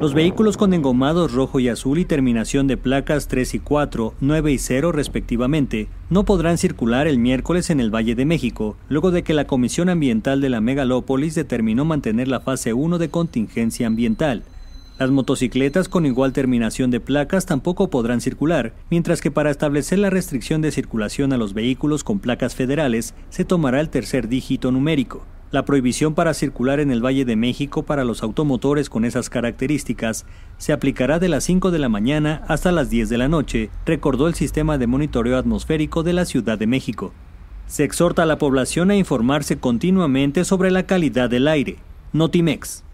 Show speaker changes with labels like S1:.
S1: Los vehículos con engomados rojo y azul y terminación de placas 3 y 4, 9 y 0 respectivamente, no podrán circular el miércoles en el Valle de México, luego de que la Comisión Ambiental de la Megalópolis determinó mantener la fase 1 de contingencia ambiental. Las motocicletas con igual terminación de placas tampoco podrán circular, mientras que para establecer la restricción de circulación a los vehículos con placas federales se tomará el tercer dígito numérico. La prohibición para circular en el Valle de México para los automotores con esas características se aplicará de las 5 de la mañana hasta las 10 de la noche, recordó el Sistema de Monitoreo Atmosférico de la Ciudad de México. Se exhorta a la población a informarse continuamente sobre la calidad del aire. Notimex.